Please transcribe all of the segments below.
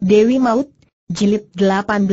Dewi Maut, Jilid 18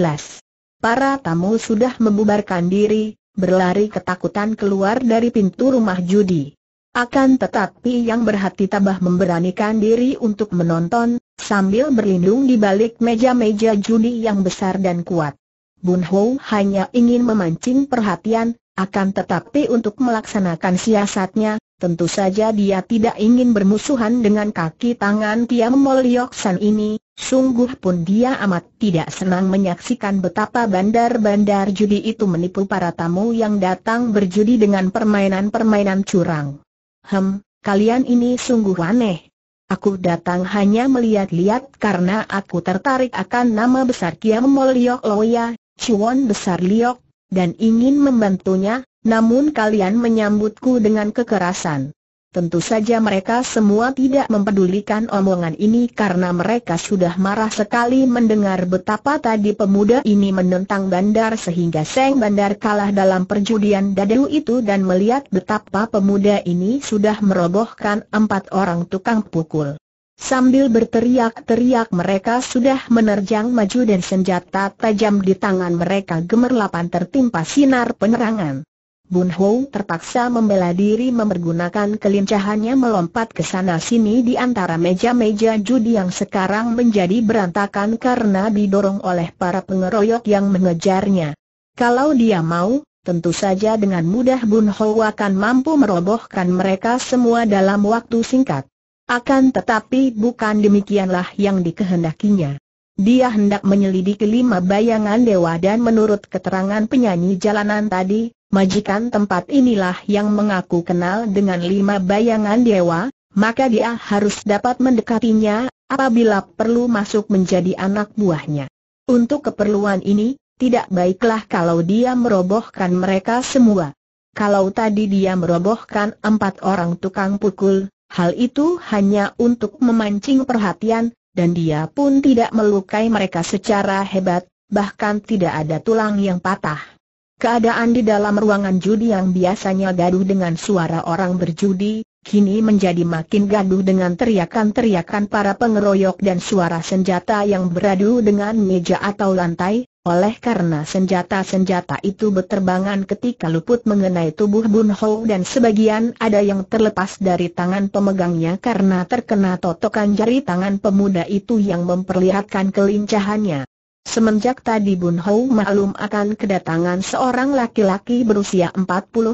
Para tamu sudah membubarkan diri, berlari ketakutan keluar dari pintu rumah judi. Akan tetapi yang berhati tabah memberanikan diri untuk menonton, sambil berlindung di balik meja-meja judi yang besar dan kuat. Bun Ho hanya ingin memancing perhatian, akan tetapi untuk melaksanakan siasatnya, Tentu saja dia tidak ingin bermusuhan dengan kaki tangan Tiam Mol Liok ini, sungguh pun dia amat tidak senang menyaksikan betapa bandar-bandar judi itu menipu para tamu yang datang berjudi dengan permainan-permainan curang. Hem, kalian ini sungguh aneh. Aku datang hanya melihat-lihat karena aku tertarik akan nama besar Tiam Mol Liok Loya, Chuan besar Liok, dan ingin membantunya, namun kalian menyambutku dengan kekerasan. Tentu saja mereka semua tidak mempedulikan omongan ini karena mereka sudah marah sekali mendengar betapa tadi pemuda ini menentang bandar sehingga Seng Bandar kalah dalam perjudian dadu itu dan melihat betapa pemuda ini sudah merobohkan empat orang tukang pukul. Sambil berteriak-teriak mereka sudah menerjang maju dan senjata tajam di tangan mereka gemerlapan tertimpa sinar penerangan. Bun Ho terpaksa membela diri mempergunakan kelincahannya melompat ke sana sini di antara meja-meja judi yang sekarang menjadi berantakan karena didorong oleh para pengeroyok yang mengejarnya. Kalau dia mau, tentu saja dengan mudah Bun Ho akan mampu merobohkan mereka semua dalam waktu singkat. Akan tetapi bukan demikianlah yang dikehendakinya. Dia hendak menyelidiki lima bayangan dewa dan menurut keterangan penyanyi jalanan tadi, majikan tempat inilah yang mengaku kenal dengan lima bayangan dewa, maka dia harus dapat mendekatinya, apabila perlu masuk menjadi anak buahnya. Untuk keperluan ini, tidak baiklah kalau dia merobohkan mereka semua. Kalau tadi dia merobohkan empat orang tukang pukul, hal itu hanya untuk memancing perhatian, dan dia pun tidak melukai mereka secara hebat, bahkan tidak ada tulang yang patah. Keadaan di dalam ruangan judi yang biasanya gaduh dengan suara orang berjudi, kini menjadi makin gaduh dengan teriakan-teriakan para pengeroyok dan suara senjata yang beradu dengan meja atau lantai, oleh karena senjata-senjata itu berterbangan ketika luput mengenai tubuh Bun Ho dan sebagian ada yang terlepas dari tangan pemegangnya karena terkena totokan jari tangan pemuda itu yang memperlihatkan kelincahannya. Semenjak tadi Bun Hou maklum akan kedatangan seorang laki-laki berusia 40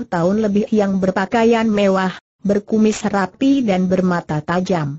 tahun lebih yang berpakaian mewah, berkumis rapi dan bermata tajam.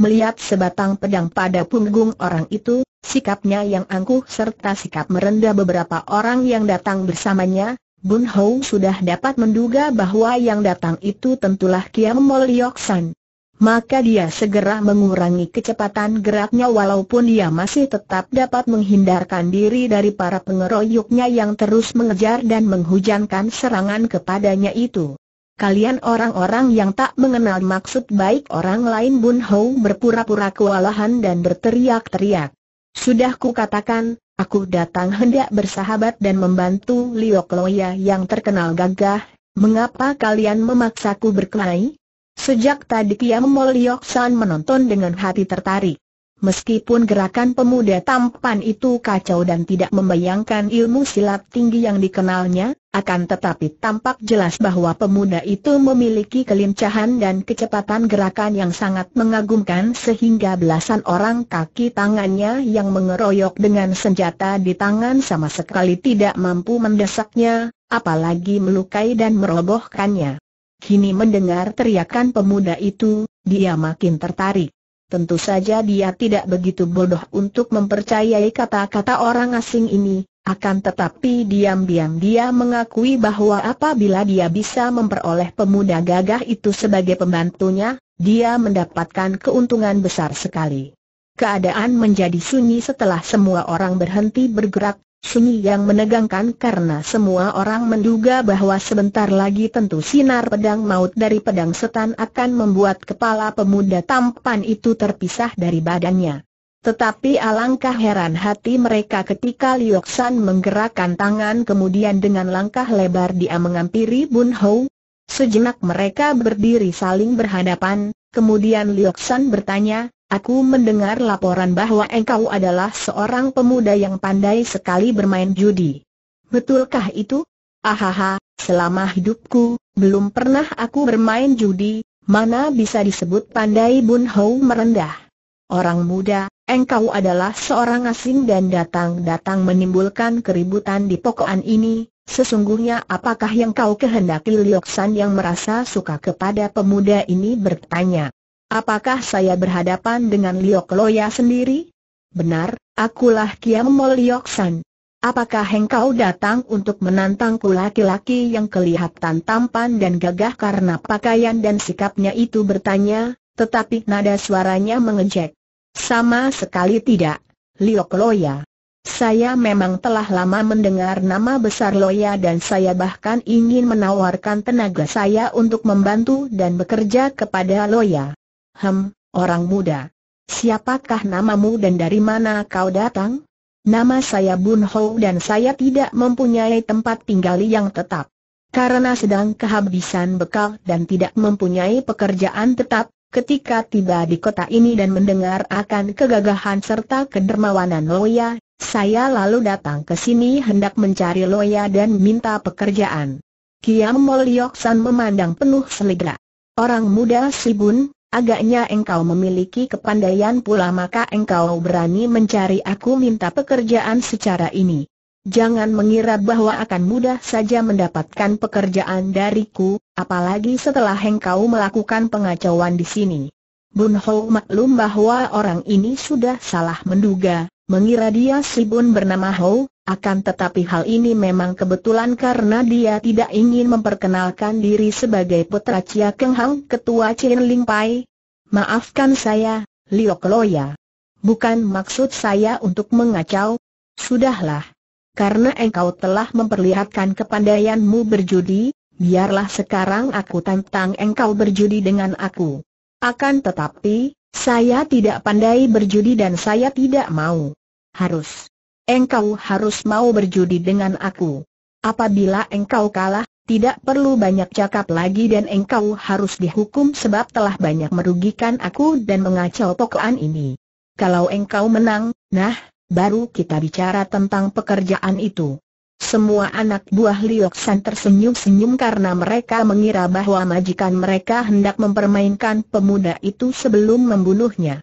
Melihat sebatang pedang pada punggung orang itu, sikapnya yang angkuh serta sikap merendah beberapa orang yang datang bersamanya, Bun Hou sudah dapat menduga bahwa yang datang itu tentulah Kiam Mol Yoksan maka dia segera mengurangi kecepatan geraknya walaupun dia masih tetap dapat menghindarkan diri dari para pengeroyoknya yang terus mengejar dan menghujankan serangan kepadanya itu. Kalian orang-orang yang tak mengenal maksud baik orang lain Bun Hou berpura-pura kewalahan dan berteriak-teriak. Sudah kukatakan, aku datang hendak bersahabat dan membantu Liok Loya yang terkenal gagah, mengapa kalian memaksaku berkelahi? Sejak tadi Kiam San menonton dengan hati tertarik. Meskipun gerakan pemuda tampan itu kacau dan tidak membayangkan ilmu silat tinggi yang dikenalnya, akan tetapi tampak jelas bahwa pemuda itu memiliki kelincahan dan kecepatan gerakan yang sangat mengagumkan sehingga belasan orang kaki tangannya yang mengeroyok dengan senjata di tangan sama sekali tidak mampu mendesaknya, apalagi melukai dan merobohkannya. Kini mendengar teriakan pemuda itu, dia makin tertarik. Tentu saja dia tidak begitu bodoh untuk mempercayai kata-kata orang asing ini, akan tetapi diam-diam dia mengakui bahwa apabila dia bisa memperoleh pemuda gagah itu sebagai pembantunya, dia mendapatkan keuntungan besar sekali. Keadaan menjadi sunyi setelah semua orang berhenti bergerak, Sunyi yang menegangkan karena semua orang menduga bahwa sebentar lagi tentu sinar pedang maut dari pedang setan akan membuat kepala pemuda tampan itu terpisah dari badannya. Tetapi alangkah heran hati mereka ketika Lioksan menggerakkan tangan kemudian dengan langkah lebar dia mengampiri Bun Ho. Sejenak mereka berdiri saling berhadapan, kemudian Lioksan bertanya, Aku mendengar laporan bahwa engkau adalah seorang pemuda yang pandai sekali bermain judi. Betulkah itu? Ahaha, selama hidupku, belum pernah aku bermain judi, mana bisa disebut pandai Bun Hou merendah. Orang muda, engkau adalah seorang asing dan datang-datang menimbulkan keributan di pokokan ini, sesungguhnya apakah yang kau kehendaki Lioksan yang merasa suka kepada pemuda ini bertanya. Apakah saya berhadapan dengan Liok Loya sendiri? Benar, akulah Kiam Mol Liok San. Apakah engkau datang untuk menantangku laki-laki yang kelihatan tampan dan gagah karena pakaian dan sikapnya itu bertanya, tetapi nada suaranya mengejek. Sama sekali tidak, Liok Loya. Saya memang telah lama mendengar nama besar Loya dan saya bahkan ingin menawarkan tenaga saya untuk membantu dan bekerja kepada Loya. Hem, orang muda. Siapakah namamu dan dari mana kau datang? Nama saya Bun Ho dan saya tidak mempunyai tempat tinggal yang tetap. Karena sedang kehabisan bekal dan tidak mempunyai pekerjaan tetap, ketika tiba di kota ini dan mendengar akan kegagahan serta kedermawanan Loya, saya lalu datang ke sini hendak mencari Loya dan minta pekerjaan. Kiam Mol Yoksan memandang penuh seligra. Orang muda si Bun, Agaknya engkau memiliki kepandaian pula maka engkau berani mencari aku minta pekerjaan secara ini. Jangan mengira bahwa akan mudah saja mendapatkan pekerjaan dariku, apalagi setelah engkau melakukan pengacauan di sini. Bun Ho maklum bahwa orang ini sudah salah menduga, mengira dia si Bun bernama Ho, akan tetapi hal ini memang kebetulan karena dia tidak ingin memperkenalkan diri sebagai putra Cia Keng Hang, ketua Chin Ling Pai. Maafkan saya, Liok Kloya. Bukan maksud saya untuk mengacau. Sudahlah. Karena engkau telah memperlihatkan kepandaianmu berjudi, biarlah sekarang aku tentang engkau berjudi dengan aku. Akan tetapi, saya tidak pandai berjudi dan saya tidak mau. Harus engkau harus mau berjudi dengan aku. Apabila engkau kalah, tidak perlu banyak cakap lagi dan engkau harus dihukum sebab telah banyak merugikan aku dan mengacau pokokan ini. Kalau engkau menang, nah, baru kita bicara tentang pekerjaan itu. Semua anak buah Lioksan tersenyum-senyum karena mereka mengira bahwa majikan mereka hendak mempermainkan pemuda itu sebelum membunuhnya.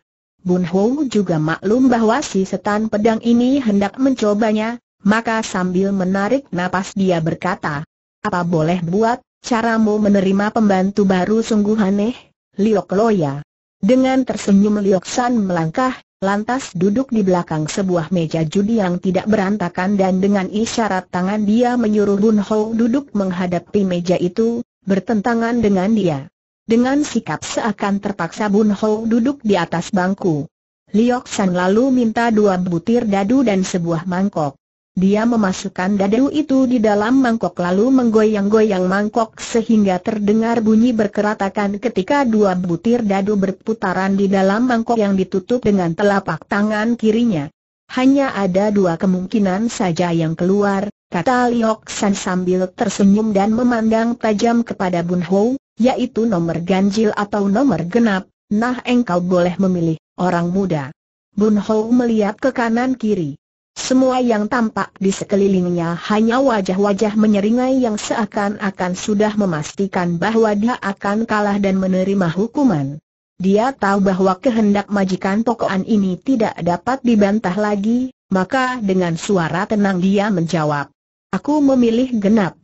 Bun Ho juga maklum bahwa si setan pedang ini hendak mencobanya, maka sambil menarik napas dia berkata, apa boleh buat, caramu menerima pembantu baru sungguh aneh, Liok Loya. Dengan tersenyum Liok San melangkah, lantas duduk di belakang sebuah meja judi yang tidak berantakan dan dengan isyarat tangan dia menyuruh Bun Ho duduk menghadapi meja itu, bertentangan dengan dia. Dengan sikap seakan terpaksa Bun Ho duduk di atas bangku. Liok San lalu minta dua butir dadu dan sebuah mangkok. Dia memasukkan dadu itu di dalam mangkok lalu menggoyang-goyang mangkok sehingga terdengar bunyi berkeratakan ketika dua butir dadu berputaran di dalam mangkok yang ditutup dengan telapak tangan kirinya. Hanya ada dua kemungkinan saja yang keluar, kata Liok San sambil tersenyum dan memandang tajam kepada Bun Hou, yaitu nomor ganjil atau nomor genap, nah engkau boleh memilih, orang muda. Bun Hou melihat ke kanan kiri. Semua yang tampak di sekelilingnya hanya wajah-wajah menyeringai yang seakan-akan sudah memastikan bahwa dia akan kalah dan menerima hukuman. Dia tahu bahwa kehendak majikan tokoan ini tidak dapat dibantah lagi, maka dengan suara tenang dia menjawab. Aku memilih genap.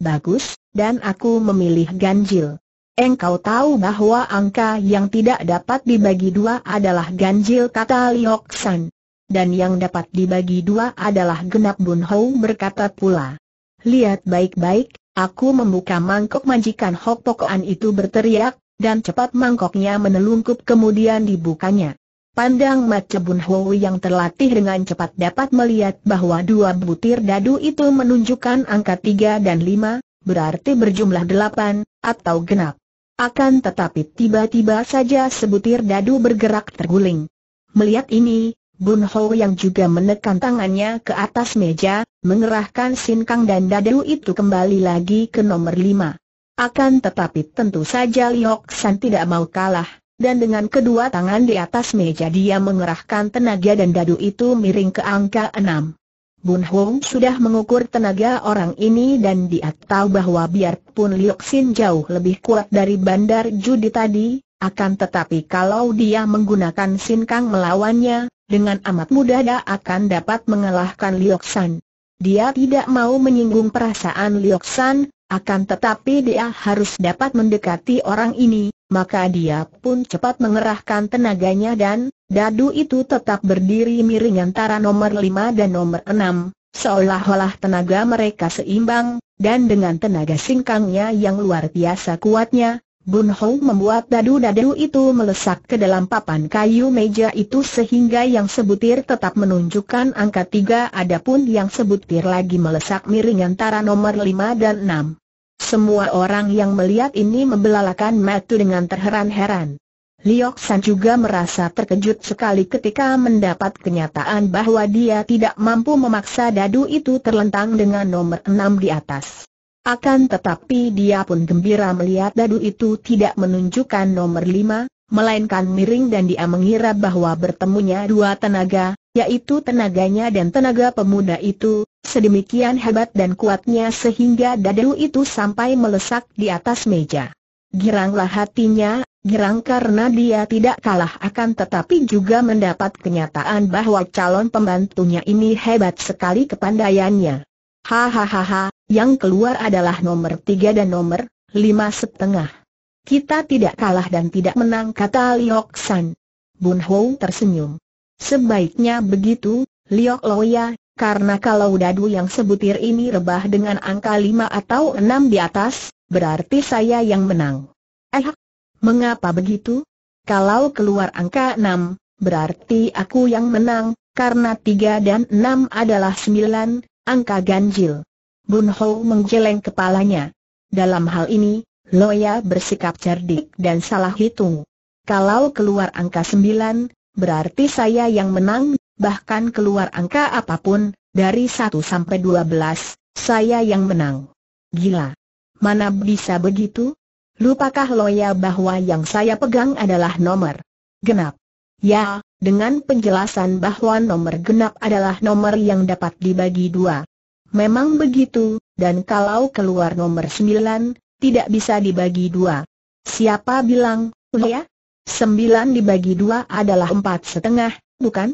Bagus, dan aku memilih ganjil. Engkau tahu bahwa angka yang tidak dapat dibagi dua adalah ganjil kata Liok San. Dan yang dapat dibagi dua adalah genap Bun Hou berkata pula. Lihat baik-baik, aku membuka mangkok majikan Hok Pokoan itu berteriak, dan cepat mangkoknya menelungkup kemudian dibukanya. Pandang mata Bun Hou yang terlatih dengan cepat dapat melihat bahwa dua butir dadu itu menunjukkan angka tiga dan lima, berarti berjumlah delapan, atau genap. Akan tetapi tiba-tiba saja sebutir dadu bergerak terguling. Melihat ini, Bun Hou yang juga menekan tangannya ke atas meja, mengerahkan sinkang dan dadu itu kembali lagi ke nomor lima. Akan tetapi tentu saja Liok San tidak mau kalah dan dengan kedua tangan di atas meja dia mengerahkan tenaga dan dadu itu miring ke angka enam. Bun Hong sudah mengukur tenaga orang ini dan dia tahu bahwa biarpun Liok Sin jauh lebih kuat dari bandar judi tadi, akan tetapi kalau dia menggunakan Sin Kang melawannya, dengan amat mudah dia akan dapat mengalahkan Liok San. Dia tidak mau menyinggung perasaan Liok San, akan tetapi dia harus dapat mendekati orang ini, maka dia pun cepat mengerahkan tenaganya dan, dadu itu tetap berdiri miring antara nomor 5 dan nomor 6, seolah-olah tenaga mereka seimbang, dan dengan tenaga singkangnya yang luar biasa kuatnya, Bun membuat dadu-dadu itu melesak ke dalam papan kayu meja itu sehingga yang sebutir tetap menunjukkan angka tiga adapun yang sebutir lagi melesak miring antara nomor lima dan enam. Semua orang yang melihat ini membelalakan mata dengan terheran-heran. Liok San juga merasa terkejut sekali ketika mendapat kenyataan bahwa dia tidak mampu memaksa dadu itu terlentang dengan nomor enam di atas. Akan tetapi dia pun gembira melihat dadu itu tidak menunjukkan nomor lima, melainkan miring dan dia mengira bahwa bertemunya dua tenaga, yaitu tenaganya dan tenaga pemuda itu, sedemikian hebat dan kuatnya sehingga dadu itu sampai melesak di atas meja. Giranglah hatinya, girang karena dia tidak kalah akan tetapi juga mendapat kenyataan bahwa calon pembantunya ini hebat sekali kepandaiannya. Hahaha, yang keluar adalah nomor tiga dan nomor lima setengah. Kita tidak kalah dan tidak menang kata Liok San. Bun Ho tersenyum. Sebaiknya begitu, Liok Loya, karena kalau dadu yang sebutir ini rebah dengan angka 5 atau 6 di atas, berarti saya yang menang. Eh, mengapa begitu? Kalau keluar angka 6, berarti aku yang menang, karena tiga dan enam adalah sembilan, angka ganjil. Bun Ho menggeleng kepalanya. Dalam hal ini, Loya bersikap cerdik dan salah hitung. Kalau keluar angka 9, berarti saya yang menang, bahkan keluar angka apapun, dari 1 sampai 12, saya yang menang. Gila. Mana bisa begitu? Lupakah Loya bahwa yang saya pegang adalah nomor genap? Ya, dengan penjelasan bahwa nomor genap adalah nomor yang dapat dibagi dua. Memang begitu, dan kalau keluar nomor 9, tidak bisa dibagi dua. Siapa bilang, Loya? Sembilan dibagi dua adalah empat setengah, bukan?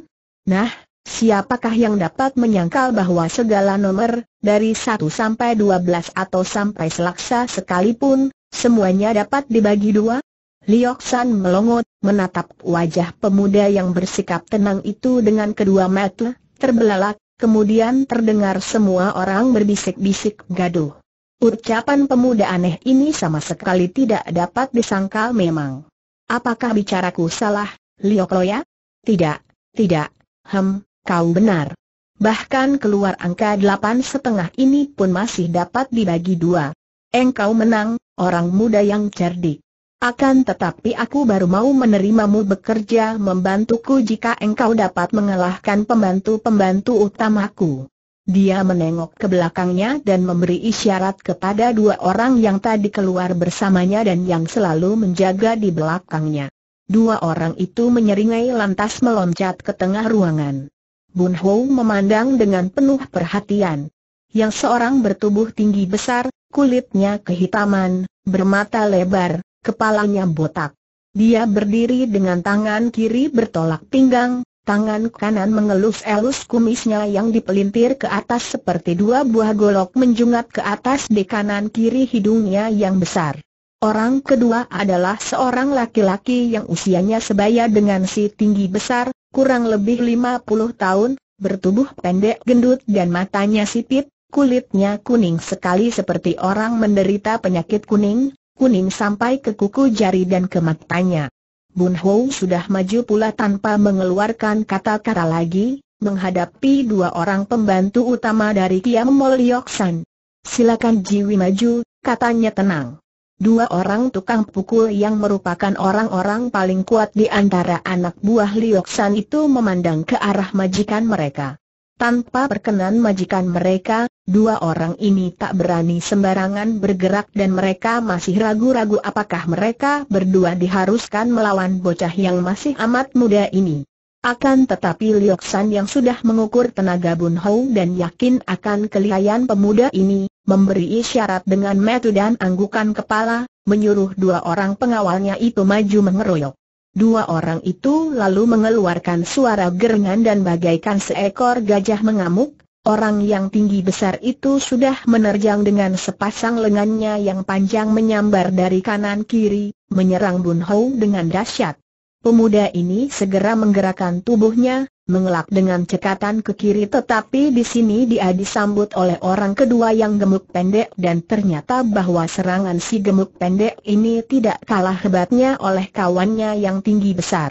Nah, siapakah yang dapat menyangkal bahwa segala nomor, dari satu sampai dua belas atau sampai selaksa sekalipun, semuanya dapat dibagi dua? Lioksan San melongot, menatap wajah pemuda yang bersikap tenang itu dengan kedua mata, terbelalak, kemudian terdengar semua orang berbisik-bisik gaduh. Ucapan pemuda aneh ini sama sekali tidak dapat disangkal memang. Apakah bicaraku salah, Liokloya? Tidak, tidak, hem, kau benar. Bahkan keluar angka delapan setengah ini pun masih dapat dibagi dua. Engkau menang, orang muda yang cerdik. Akan tetapi aku baru mau menerimamu bekerja membantuku jika engkau dapat mengalahkan pembantu-pembantu utamaku. Dia menengok ke belakangnya dan memberi isyarat kepada dua orang yang tadi keluar bersamanya dan yang selalu menjaga di belakangnya. Dua orang itu menyeringai lantas meloncat ke tengah ruangan. Bun Ho memandang dengan penuh perhatian. Yang seorang bertubuh tinggi besar, kulitnya kehitaman, bermata lebar, kepalanya botak. Dia berdiri dengan tangan kiri bertolak pinggang, Tangan kanan mengelus-elus kumisnya yang dipelintir ke atas seperti dua buah golok menjungat ke atas di kanan kiri hidungnya yang besar. Orang kedua adalah seorang laki-laki yang usianya sebaya dengan si tinggi besar, kurang lebih 50 tahun, bertubuh pendek gendut dan matanya sipit, kulitnya kuning sekali seperti orang menderita penyakit kuning, kuning sampai ke kuku jari dan ke matanya. Bun Ho sudah maju pula tanpa mengeluarkan kata-kata lagi, menghadapi dua orang pembantu utama dari Kiam Yok San. Silakan Jiwi maju, katanya tenang. Dua orang tukang pukul yang merupakan orang-orang paling kuat di antara anak buah Lioksan itu memandang ke arah majikan mereka. Tanpa perkenan majikan mereka, Dua orang ini tak berani sembarangan bergerak dan mereka masih ragu-ragu apakah mereka berdua diharuskan melawan bocah yang masih amat muda ini. Akan tetapi Liok yang sudah mengukur tenaga Bun Hou dan yakin akan kelihayan pemuda ini, memberi isyarat dengan metu dan anggukan kepala, menyuruh dua orang pengawalnya itu maju mengeroyok. Dua orang itu lalu mengeluarkan suara gerengan dan bagaikan seekor gajah mengamuk, Orang yang tinggi besar itu sudah menerjang dengan sepasang lengannya yang panjang menyambar dari kanan kiri, menyerang Bun Hou dengan dahsyat. Pemuda ini segera menggerakkan tubuhnya, mengelak dengan cekatan ke kiri tetapi di sini dia disambut oleh orang kedua yang gemuk pendek dan ternyata bahwa serangan si gemuk pendek ini tidak kalah hebatnya oleh kawannya yang tinggi besar.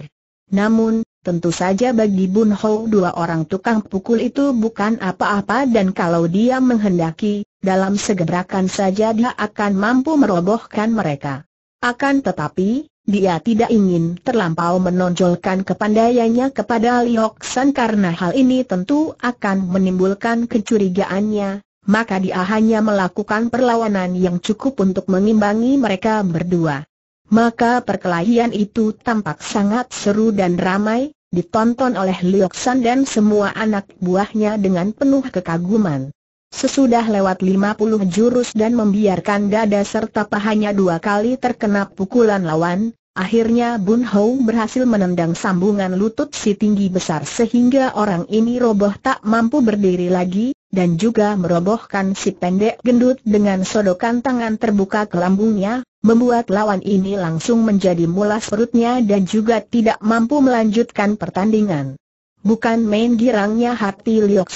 Namun, Tentu saja bagi Bun Ho dua orang tukang pukul itu bukan apa-apa dan kalau dia menghendaki, dalam segerakan saja dia akan mampu merobohkan mereka. Akan tetapi, dia tidak ingin terlampau menonjolkan kepandaiannya kepada Liok San karena hal ini tentu akan menimbulkan kecurigaannya, maka dia hanya melakukan perlawanan yang cukup untuk mengimbangi mereka berdua. Maka perkelahian itu tampak sangat seru dan ramai, ditonton oleh Lioksan dan semua anak buahnya dengan penuh kekaguman. Sesudah lewat 50 jurus dan membiarkan dada serta pahanya dua kali terkena pukulan lawan, Akhirnya Bun Hou berhasil menendang sambungan lutut si tinggi besar sehingga orang ini roboh tak mampu berdiri lagi, dan juga merobohkan si pendek gendut dengan sodokan tangan terbuka ke lambungnya, membuat lawan ini langsung menjadi mulas perutnya dan juga tidak mampu melanjutkan pertandingan. Bukan main girangnya hati Liok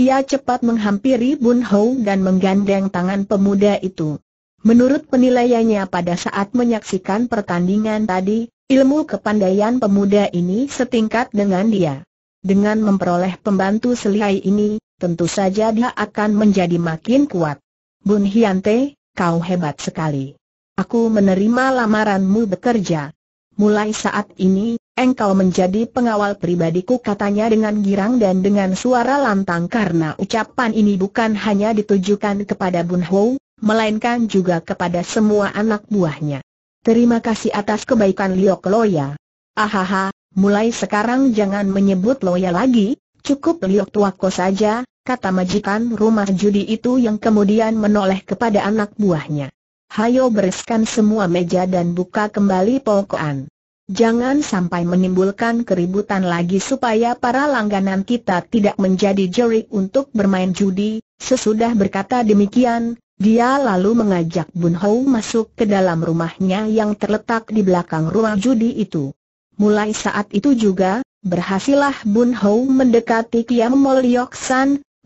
Ia cepat menghampiri Bun Hou dan menggandeng tangan pemuda itu. Menurut penilaiannya pada saat menyaksikan pertandingan tadi, ilmu kepandaian pemuda ini setingkat dengan dia. Dengan memperoleh pembantu selihai ini, tentu saja dia akan menjadi makin kuat. Bun Hyante, kau hebat sekali. Aku menerima lamaranmu bekerja. Mulai saat ini, engkau menjadi pengawal pribadiku katanya dengan girang dan dengan suara lantang karena ucapan ini bukan hanya ditujukan kepada Bun Hou, melainkan juga kepada semua anak buahnya. Terima kasih atas kebaikan Liok Loya. Ahaha, mulai sekarang jangan menyebut Loya lagi, cukup Liok Tuako saja, kata majikan rumah judi itu yang kemudian menoleh kepada anak buahnya. Hayo bereskan semua meja dan buka kembali pokokan. Jangan sampai menimbulkan keributan lagi supaya para langganan kita tidak menjadi jerik untuk bermain judi. Sesudah berkata demikian, dia lalu mengajak Bun Hou masuk ke dalam rumahnya yang terletak di belakang ruang judi itu. Mulai saat itu juga, berhasillah Bun Hou mendekati Kiam Mol Liok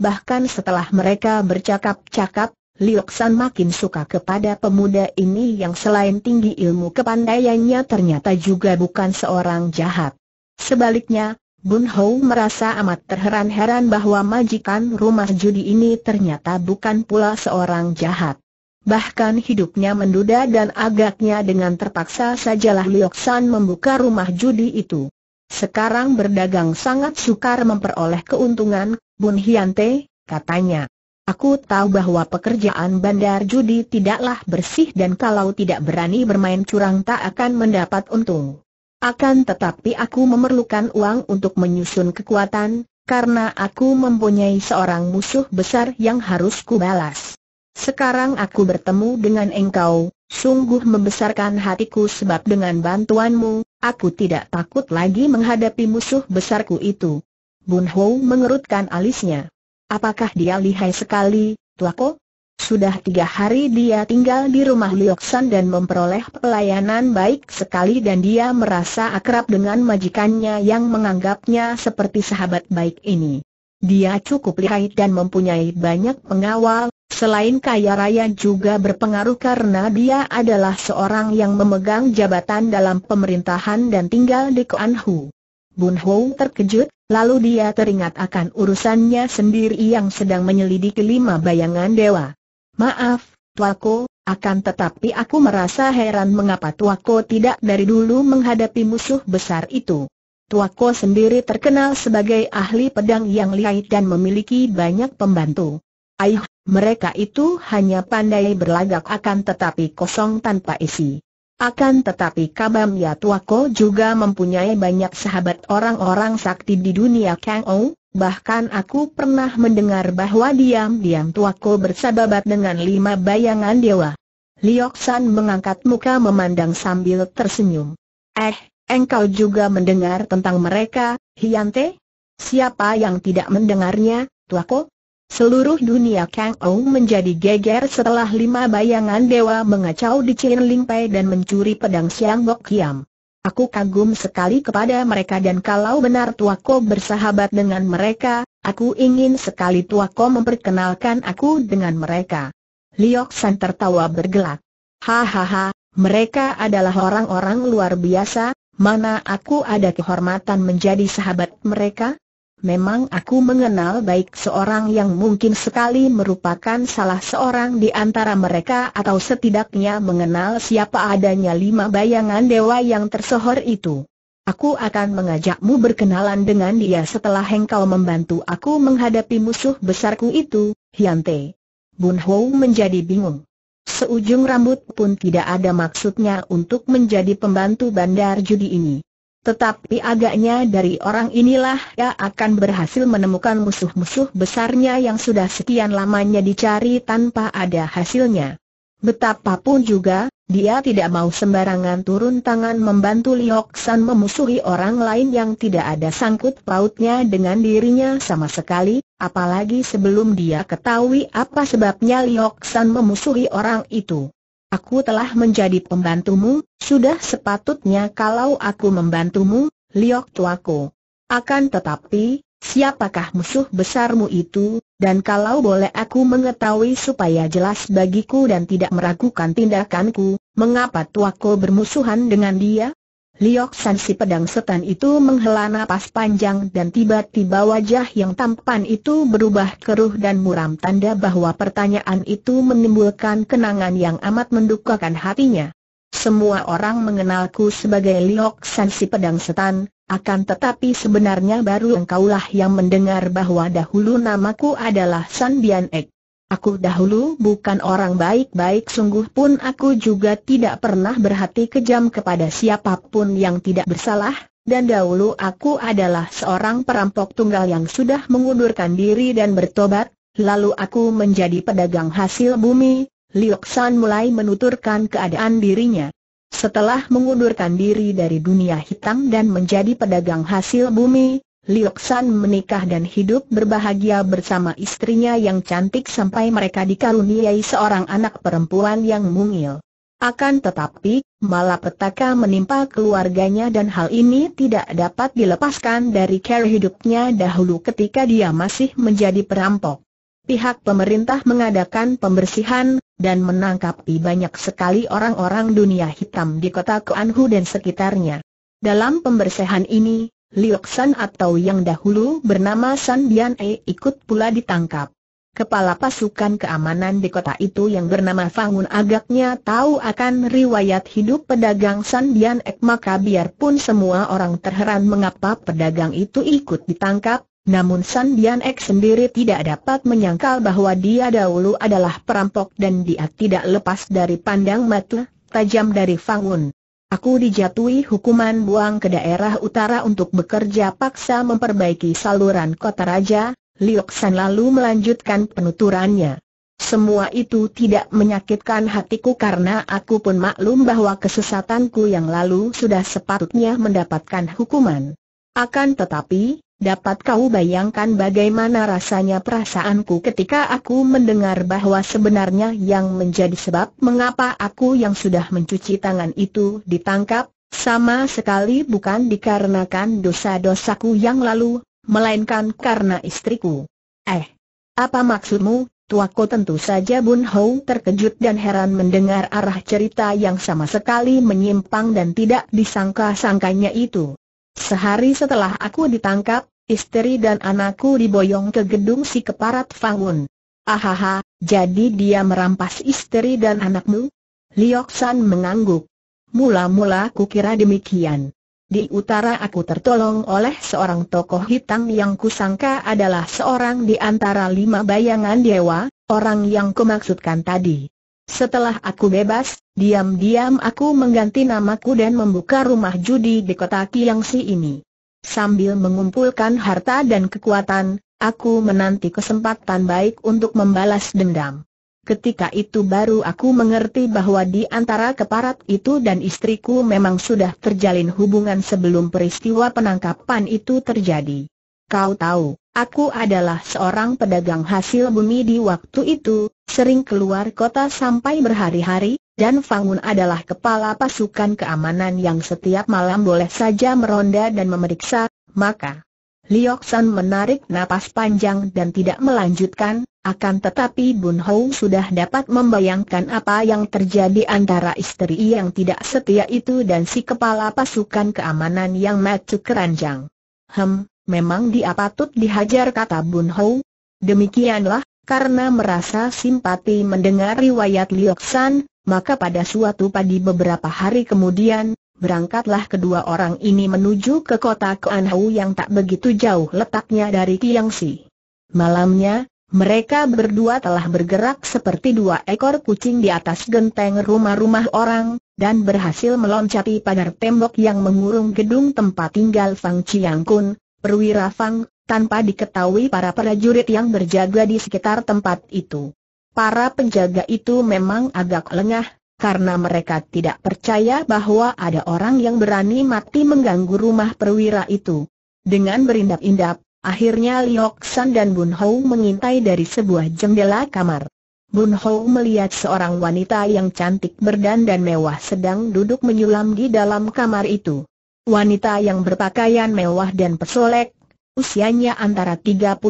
bahkan setelah mereka bercakap-cakap, Liok makin suka kepada pemuda ini yang selain tinggi ilmu kepandaiannya ternyata juga bukan seorang jahat. Sebaliknya, Bun Hou merasa amat terheran-heran bahwa majikan rumah judi ini ternyata bukan pula seorang jahat. Bahkan hidupnya menduda dan agaknya dengan terpaksa sajalah Liok San membuka rumah judi itu. Sekarang berdagang sangat sukar memperoleh keuntungan, Bun Hyante, katanya. Aku tahu bahwa pekerjaan bandar judi tidaklah bersih dan kalau tidak berani bermain curang tak akan mendapat untung. Akan tetapi aku memerlukan uang untuk menyusun kekuatan, karena aku mempunyai seorang musuh besar yang harus kubalas. Sekarang aku bertemu dengan engkau, sungguh membesarkan hatiku sebab dengan bantuanmu, aku tidak takut lagi menghadapi musuh besarku itu. Bun Hou mengerutkan alisnya. Apakah dia lihai sekali, Tuako? Sudah tiga hari dia tinggal di rumah Lioksan dan memperoleh pelayanan baik sekali dan dia merasa akrab dengan majikannya yang menganggapnya seperti sahabat baik ini. Dia cukup lihai dan mempunyai banyak pengawal, selain kaya raya juga berpengaruh karena dia adalah seorang yang memegang jabatan dalam pemerintahan dan tinggal di Koanhu. Bun Hou terkejut, lalu dia teringat akan urusannya sendiri yang sedang menyelidiki lima bayangan dewa. Maaf, Tuako, akan tetapi aku merasa heran mengapa Tuako tidak dari dulu menghadapi musuh besar itu. Tuako sendiri terkenal sebagai ahli pedang yang lihai dan memiliki banyak pembantu. Aih, mereka itu hanya pandai berlagak akan tetapi kosong tanpa isi. Akan tetapi Kabam Ya Tuako juga mempunyai banyak sahabat orang-orang sakti di dunia Kang Ou, Bahkan aku pernah mendengar bahwa diam-diam tuaku bersababat dengan lima bayangan dewa. Liok San mengangkat muka memandang sambil tersenyum. Eh, engkau juga mendengar tentang mereka, Hiante? Siapa yang tidak mendengarnya, tuaku? Seluruh dunia Kang Ong menjadi geger setelah lima bayangan dewa mengacau di Chin Pei dan mencuri pedang Siang Bok Kiam. Aku kagum sekali kepada mereka dan kalau benar tuaku bersahabat dengan mereka, aku ingin sekali tuaku memperkenalkan aku dengan mereka. Liok San tertawa bergelak. Hahaha, mereka adalah orang-orang luar biasa, mana aku ada kehormatan menjadi sahabat mereka? Memang aku mengenal baik seorang yang mungkin sekali merupakan salah seorang di antara mereka atau setidaknya mengenal siapa adanya lima bayangan dewa yang tersohor itu. Aku akan mengajakmu berkenalan dengan dia setelah engkau membantu aku menghadapi musuh besarku itu, Hyante. Bun Ho menjadi bingung. Seujung rambut pun tidak ada maksudnya untuk menjadi pembantu bandar judi ini. Tetapi agaknya dari orang inilah ia akan berhasil menemukan musuh-musuh besarnya yang sudah sekian lamanya dicari tanpa ada hasilnya. Betapapun juga, dia tidak mau sembarangan turun tangan membantu Liok San memusuhi orang lain yang tidak ada sangkut pautnya dengan dirinya sama sekali, apalagi sebelum dia ketahui apa sebabnya Liok San memusuhi orang itu. Aku telah menjadi pembantumu, sudah sepatutnya kalau aku membantumu, Liok tuaku. Akan tetapi, siapakah musuh besarmu itu, dan kalau boleh aku mengetahui supaya jelas bagiku dan tidak meragukan tindakanku, mengapa tuaku bermusuhan dengan dia? Liok San si pedang setan itu menghela napas panjang dan tiba-tiba wajah yang tampan itu berubah keruh dan muram tanda bahwa pertanyaan itu menimbulkan kenangan yang amat mendukakan hatinya. Semua orang mengenalku sebagai Liok San si pedang setan, akan tetapi sebenarnya baru engkaulah yang mendengar bahwa dahulu namaku adalah San Bian Ek. Aku dahulu bukan orang baik-baik sungguh pun aku juga tidak pernah berhati kejam kepada siapapun yang tidak bersalah, dan dahulu aku adalah seorang perampok tunggal yang sudah mengundurkan diri dan bertobat, lalu aku menjadi pedagang hasil bumi, Liu mulai menuturkan keadaan dirinya. Setelah mengundurkan diri dari dunia hitam dan menjadi pedagang hasil bumi, Liok menikah dan hidup berbahagia bersama istrinya yang cantik sampai mereka dikaruniai seorang anak perempuan yang mungil. Akan tetapi, malapetaka menimpa keluarganya dan hal ini tidak dapat dilepaskan dari care hidupnya dahulu ketika dia masih menjadi perampok. Pihak pemerintah mengadakan pembersihan, dan menangkap banyak sekali orang-orang dunia hitam di kota Kuanhu dan sekitarnya. Dalam pembersihan ini, Liok San atau yang dahulu bernama San Bian E ikut pula ditangkap. Kepala pasukan keamanan di kota itu yang bernama Fangun agaknya tahu akan riwayat hidup pedagang San Bian E maka biarpun semua orang terheran mengapa pedagang itu ikut ditangkap, namun San Bian Ek sendiri tidak dapat menyangkal bahwa dia dahulu adalah perampok dan dia tidak lepas dari pandang mata tajam dari Fangun. Aku dijatuhi hukuman buang ke daerah utara untuk bekerja paksa memperbaiki saluran kota raja, Lioksan lalu melanjutkan penuturannya. Semua itu tidak menyakitkan hatiku karena aku pun maklum bahwa kesesatanku yang lalu sudah sepatutnya mendapatkan hukuman. Akan tetapi, Dapat kau bayangkan bagaimana rasanya perasaanku ketika aku mendengar bahwa sebenarnya yang menjadi sebab mengapa aku yang sudah mencuci tangan itu ditangkap, sama sekali bukan dikarenakan dosa-dosaku yang lalu, melainkan karena istriku. Eh, apa maksudmu? tuaku tentu saja Bun Hou terkejut dan heran mendengar arah cerita yang sama sekali menyimpang dan tidak disangka-sangkanya itu. Sehari setelah aku ditangkap, istri dan anakku diboyong ke gedung si keparat Fangun. Ahaha, jadi dia merampas istri dan anakmu? Lioksan mengangguk. Mula-mula kira demikian. Di utara aku tertolong oleh seorang tokoh hitam yang kusangka adalah seorang di antara lima bayangan dewa, orang yang kumaksudkan tadi. Setelah aku bebas, diam-diam aku mengganti namaku dan membuka rumah judi di kota Kiangsi ini. Sambil mengumpulkan harta dan kekuatan, aku menanti kesempatan baik untuk membalas dendam. Ketika itu baru aku mengerti bahwa di antara keparat itu dan istriku memang sudah terjalin hubungan sebelum peristiwa penangkapan itu terjadi. Kau tahu, Aku adalah seorang pedagang hasil bumi di waktu itu, sering keluar kota sampai berhari-hari, dan Fangun adalah kepala pasukan keamanan yang setiap malam boleh saja meronda dan memeriksa, maka Lioksan San menarik napas panjang dan tidak melanjutkan, akan tetapi Bun Hou sudah dapat membayangkan apa yang terjadi antara istri yang tidak setia itu dan si kepala pasukan keamanan yang maju keranjang. Hem, memang dia patut dihajar kata Bun Hou. Demikianlah, karena merasa simpati mendengar riwayat Lioksan, maka pada suatu pagi beberapa hari kemudian, berangkatlah kedua orang ini menuju ke kota Keanhau yang tak begitu jauh letaknya dari Tiangsi. Malamnya, mereka berdua telah bergerak seperti dua ekor kucing di atas genteng rumah-rumah orang, dan berhasil meloncati pagar tembok yang mengurung gedung tempat tinggal Fang Chiang Kun, perwira Fang, tanpa diketahui para prajurit yang berjaga di sekitar tempat itu. Para penjaga itu memang agak lengah, karena mereka tidak percaya bahwa ada orang yang berani mati mengganggu rumah perwira itu. Dengan berindap-indap, akhirnya Liok San dan Bun Hou mengintai dari sebuah jendela kamar. Bun Hou melihat seorang wanita yang cantik berdandan mewah sedang duduk menyulam di dalam kamar itu. Wanita yang berpakaian mewah dan pesolek, usianya antara 35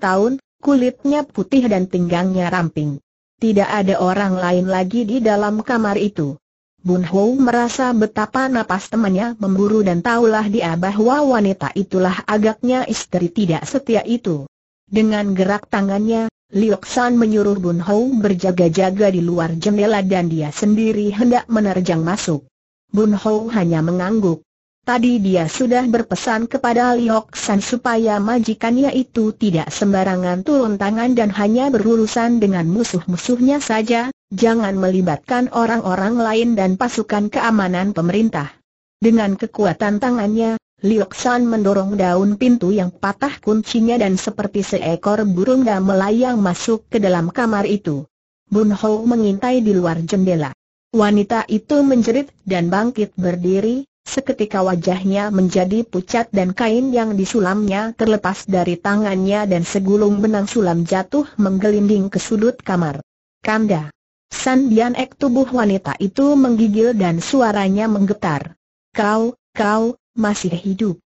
tahun, kulitnya putih dan pinggangnya ramping. Tidak ada orang lain lagi di dalam kamar itu. Bun Ho merasa betapa napas temannya memburu dan tahulah dia bahwa wanita itulah agaknya istri tidak setia itu. Dengan gerak tangannya, Liok San menyuruh Bun Ho berjaga-jaga di luar jendela dan dia sendiri hendak menerjang masuk. Bun Ho hanya mengangguk. Tadi dia sudah berpesan kepada Liok San supaya majikannya itu tidak sembarangan turun tangan dan hanya berurusan dengan musuh-musuhnya saja, jangan melibatkan orang-orang lain dan pasukan keamanan pemerintah. Dengan kekuatan tangannya, Liok San mendorong daun pintu yang patah kuncinya dan seperti seekor burung dah melayang masuk ke dalam kamar itu. Bun Ho mengintai di luar jendela. Wanita itu menjerit dan bangkit berdiri, Seketika wajahnya menjadi pucat dan kain yang disulamnya terlepas dari tangannya dan segulung benang sulam jatuh menggelinding ke sudut kamar. Kanda. San Dian Ek tubuh wanita itu menggigil dan suaranya menggetar. Kau, kau, masih hidup.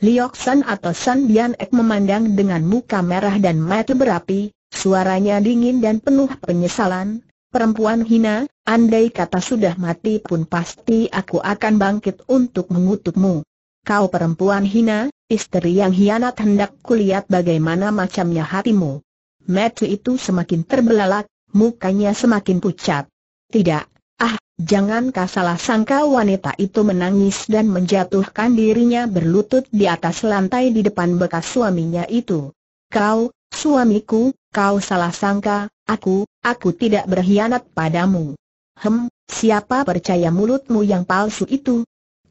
Liok San atau San Dian Ek memandang dengan muka merah dan mata berapi, suaranya dingin dan penuh penyesalan, Perempuan hina, andai kata sudah mati pun pasti aku akan bangkit untuk mengutukmu. Kau perempuan hina, istri yang hianat hendak kulihat bagaimana macamnya hatimu. Matthew itu semakin terbelalak, mukanya semakin pucat. Tidak, ah, jangan kau salah sangka wanita itu menangis dan menjatuhkan dirinya berlutut di atas lantai di depan bekas suaminya itu. Kau, suamiku, kau salah sangka, Aku, aku tidak berkhianat padamu. Hem, siapa percaya mulutmu yang palsu itu?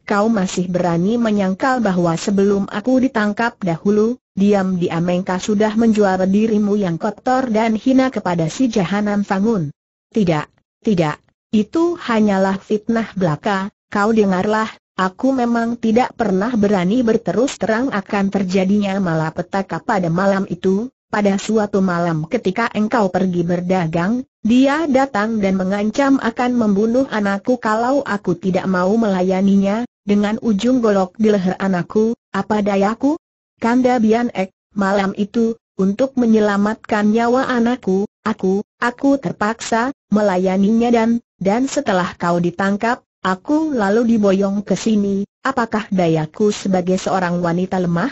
Kau masih berani menyangkal bahwa sebelum aku ditangkap dahulu, diam-diam engkau sudah menjual dirimu yang kotor dan hina kepada si Jahanam Fangun. Tidak, tidak, itu hanyalah fitnah belaka, kau dengarlah, aku memang tidak pernah berani berterus terang akan terjadinya malapetaka pada malam itu, pada suatu malam ketika engkau pergi berdagang, dia datang dan mengancam akan membunuh anakku kalau aku tidak mau melayaninya, dengan ujung golok di leher anakku, apa dayaku? Kanda Bian malam itu, untuk menyelamatkan nyawa anakku, aku, aku terpaksa, melayaninya dan, dan setelah kau ditangkap, aku lalu diboyong ke sini, apakah dayaku sebagai seorang wanita lemah?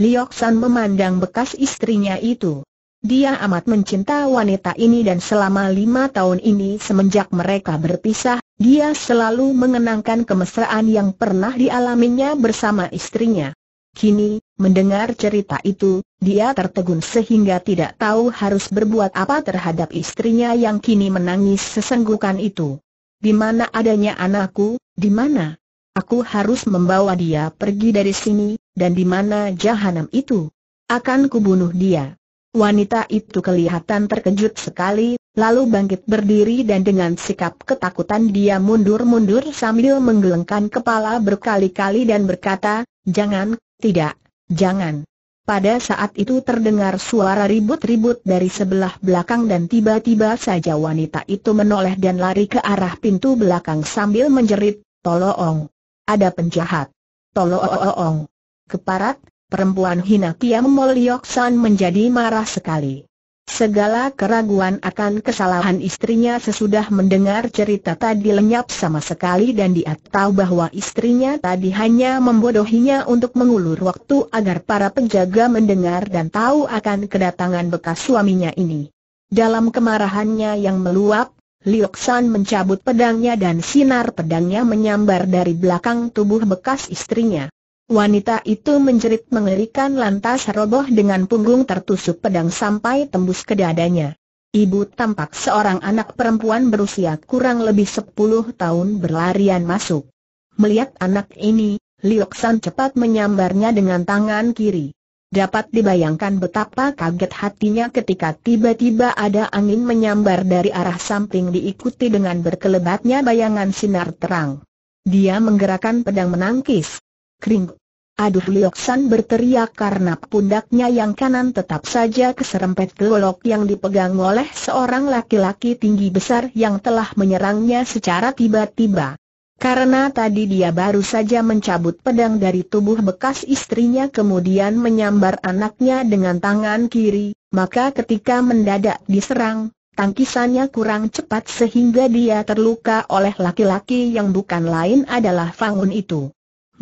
Liok memandang bekas istrinya itu. Dia amat mencinta wanita ini dan selama lima tahun ini semenjak mereka berpisah, dia selalu mengenangkan kemesraan yang pernah dialaminya bersama istrinya. Kini, mendengar cerita itu, dia tertegun sehingga tidak tahu harus berbuat apa terhadap istrinya yang kini menangis sesenggukan itu. Di mana adanya anakku, di mana? Aku harus membawa dia pergi dari sini, dan di mana jahanam itu? Akan kubunuh dia. Wanita itu kelihatan terkejut sekali, lalu bangkit berdiri dan dengan sikap ketakutan dia mundur-mundur sambil menggelengkan kepala berkali-kali dan berkata, Jangan, tidak, jangan. Pada saat itu terdengar suara ribut-ribut dari sebelah belakang dan tiba-tiba saja wanita itu menoleh dan lari ke arah pintu belakang sambil menjerit, Tolong! Ada penjahat! Tolong! Keparat, perempuan hina Piam Molioxan menjadi marah sekali. Segala keraguan akan kesalahan istrinya sesudah mendengar cerita tadi lenyap sama sekali dan dia tahu bahwa istrinya tadi hanya membodohinya untuk mengulur waktu agar para penjaga mendengar dan tahu akan kedatangan bekas suaminya ini. Dalam kemarahannya yang meluap, Lioksan mencabut pedangnya dan sinar pedangnya menyambar dari belakang tubuh bekas istrinya. Wanita itu menjerit mengerikan lantas roboh dengan punggung tertusuk pedang sampai tembus ke dadanya. Ibu tampak seorang anak perempuan berusia kurang lebih 10 tahun berlarian masuk. Melihat anak ini, Lioksan cepat menyambarnya dengan tangan kiri. Dapat dibayangkan betapa kaget hatinya ketika tiba-tiba ada angin menyambar dari arah samping diikuti dengan berkelebatnya bayangan sinar terang. Dia menggerakkan pedang menangkis. Kring, Aduh Lioksan berteriak karena pundaknya yang kanan tetap saja keserempet golok yang dipegang oleh seorang laki-laki tinggi besar yang telah menyerangnya secara tiba-tiba. Karena tadi dia baru saja mencabut pedang dari tubuh bekas istrinya kemudian menyambar anaknya dengan tangan kiri, maka ketika mendadak diserang, tangkisannya kurang cepat sehingga dia terluka oleh laki-laki yang bukan lain adalah Fangun itu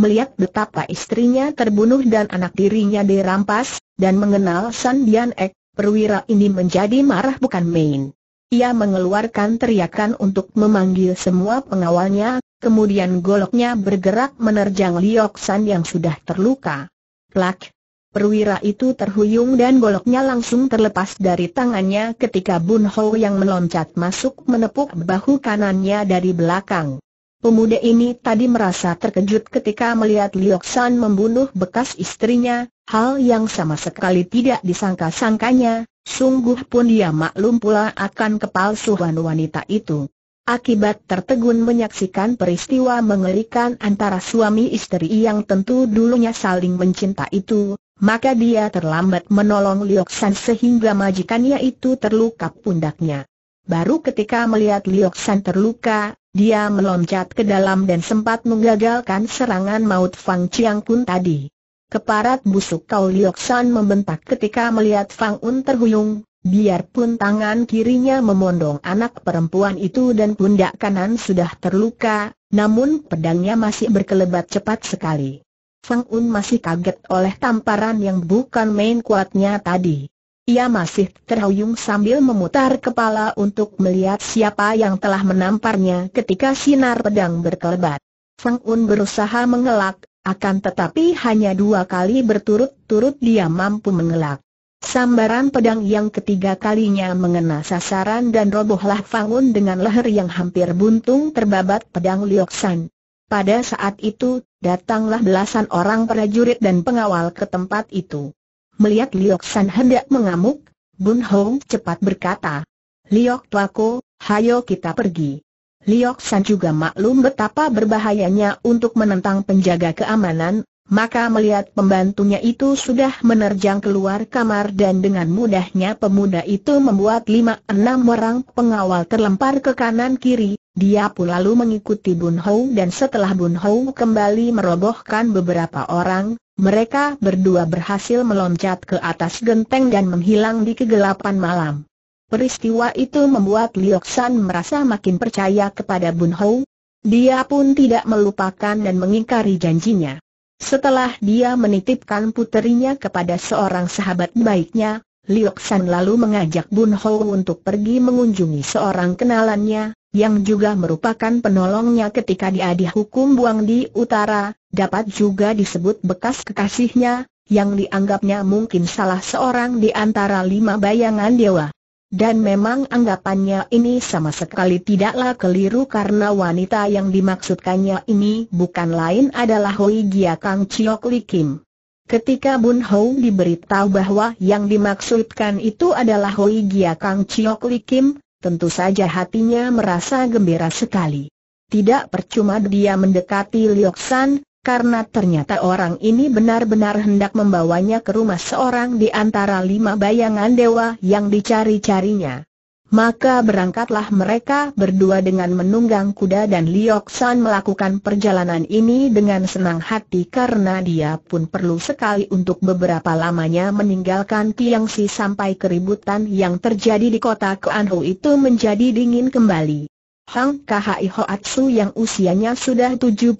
melihat betapa istrinya terbunuh dan anak dirinya dirampas, dan mengenal San Bian Ek, perwira ini menjadi marah bukan main. Ia mengeluarkan teriakan untuk memanggil semua pengawalnya, kemudian goloknya bergerak menerjang Liok San yang sudah terluka. Plak! Perwira itu terhuyung dan goloknya langsung terlepas dari tangannya ketika Bun Ho yang meloncat masuk menepuk bahu kanannya dari belakang. Pemuda ini tadi merasa terkejut ketika melihat Lioksan membunuh bekas istrinya, hal yang sama sekali tidak disangka-sangkanya, sungguh pun dia maklum pula akan kepalsuan wanita itu. Akibat tertegun menyaksikan peristiwa mengerikan antara suami istri yang tentu dulunya saling mencinta itu, maka dia terlambat menolong Lioksan sehingga majikannya itu terluka pundaknya. Baru ketika melihat Liok San terluka, dia meloncat ke dalam dan sempat menggagalkan serangan maut Fang Chiang Kun tadi. Keparat busuk kau Liok San membentak ketika melihat Fang Un terhuyung, biarpun tangan kirinya memondong anak perempuan itu dan pundak kanan sudah terluka, namun pedangnya masih berkelebat cepat sekali. Fang Un masih kaget oleh tamparan yang bukan main kuatnya tadi. Ia masih terhuyung sambil memutar kepala untuk melihat siapa yang telah menamparnya ketika sinar pedang berkelebat. Feng Un berusaha mengelak, akan tetapi hanya dua kali berturut-turut dia mampu mengelak. Sambaran pedang yang ketiga kalinya mengena sasaran dan robohlah Feng Un dengan leher yang hampir buntung terbabat pedang Lioksan. Pada saat itu, datanglah belasan orang prajurit dan pengawal ke tempat itu. Melihat Liok San hendak mengamuk, Bun Hong cepat berkata, Liok Tuako, hayo kita pergi. Liok San juga maklum betapa berbahayanya untuk menentang penjaga keamanan, maka melihat pembantunya itu sudah menerjang keluar kamar dan dengan mudahnya pemuda itu membuat lima enam orang pengawal terlempar ke kanan kiri, dia pun lalu mengikuti Bun Hou dan setelah Bun Hou kembali merobohkan beberapa orang, mereka berdua berhasil meloncat ke atas genteng dan menghilang di kegelapan malam. Peristiwa itu membuat Lioksan merasa makin percaya kepada Bun Hou. Dia pun tidak melupakan dan mengingkari janjinya. Setelah dia menitipkan puterinya kepada seorang sahabat baiknya, Lioksan lalu mengajak Bun Hou untuk pergi mengunjungi seorang kenalannya, yang juga merupakan penolongnya ketika dia dihukum buang di utara, dapat juga disebut bekas kekasihnya, yang dianggapnya mungkin salah seorang di antara lima bayangan dewa. Dan memang anggapannya ini sama sekali tidaklah keliru karena wanita yang dimaksudkannya ini bukan lain adalah Hoi Gia Kang Chiok Li Kim. Ketika Bun Hou diberitahu bahwa yang dimaksudkan itu adalah Hoi Gia Kang Chiok Li Kim, tentu saja hatinya merasa gembira sekali. Tidak percuma dia mendekati Lioksan, karena ternyata orang ini benar-benar hendak membawanya ke rumah seorang di antara lima bayangan dewa yang dicari-carinya. Maka berangkatlah mereka berdua dengan menunggang kuda dan Liok San melakukan perjalanan ini dengan senang hati karena dia pun perlu sekali untuk beberapa lamanya meninggalkan Tiang Si sampai keributan yang terjadi di kota Keanhu itu menjadi dingin kembali. Hang Kahai Hoatsu yang usianya sudah 73